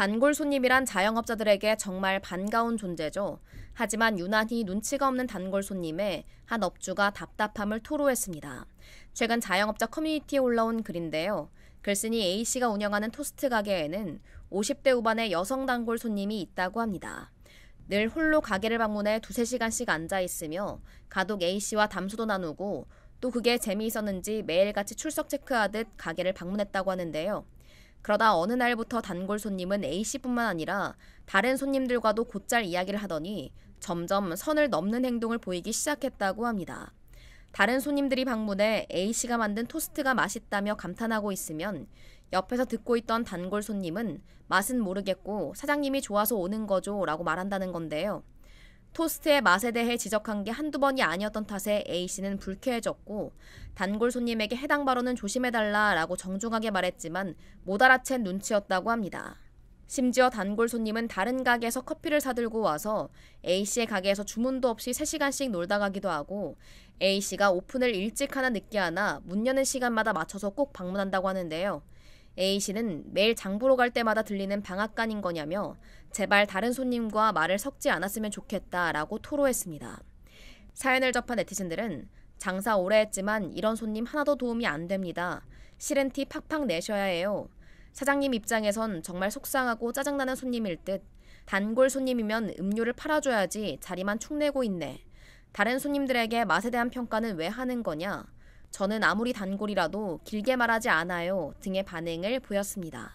단골 손님이란 자영업자들에게 정말 반가운 존재죠. 하지만 유난히 눈치가 없는 단골 손님에 한 업주가 답답함을 토로했습니다. 최근 자영업자 커뮤니티에 올라온 글인데요. 글쓴이 A씨가 운영하는 토스트 가게에는 50대 후반의 여성 단골 손님이 있다고 합니다. 늘 홀로 가게를 방문해 두세 시간씩 앉아 있으며 가독 A씨와 담소도 나누고 또 그게 재미있었는지 매일같이 출석 체크하듯 가게를 방문했다고 하는데요. 그러다 어느 날부터 단골 손님은 A씨뿐만 아니라 다른 손님들과도 곧잘 이야기를 하더니 점점 선을 넘는 행동을 보이기 시작했다고 합니다. 다른 손님들이 방문해 A씨가 만든 토스트가 맛있다며 감탄하고 있으면 옆에서 듣고 있던 단골 손님은 맛은 모르겠고 사장님이 좋아서 오는 거죠 라고 말한다는 건데요. 토스트의 맛에 대해 지적한 게 한두 번이 아니었던 탓에 A씨는 불쾌해졌고 단골 손님에게 해당 발언은 조심해달라 라고 정중하게 말했지만 못 알아챈 눈치였다고 합니다. 심지어 단골 손님은 다른 가게에서 커피를 사들고 와서 A씨의 가게에서 주문도 없이 3시간씩 놀다 가기도 하고 A씨가 오픈을 일찍 하나 늦게 하나 문 여는 시간마다 맞춰서 꼭 방문한다고 하는데요. A씨는 매일 장보러 갈 때마다 들리는 방앗간인 거냐며 제발 다른 손님과 말을 섞지 않았으면 좋겠다라고 토로했습니다. 사연을 접한 네티즌들은 장사 오래 했지만 이런 손님 하나도 도움이 안 됩니다. 싫은 티 팍팍 내셔야 해요. 사장님 입장에선 정말 속상하고 짜증나는 손님일 듯 단골 손님이면 음료를 팔아줘야지 자리만 축내고 있네. 다른 손님들에게 맛에 대한 평가는 왜 하는 거냐? 저는 아무리 단골이라도 길게 말하지 않아요 등의 반응을 보였습니다.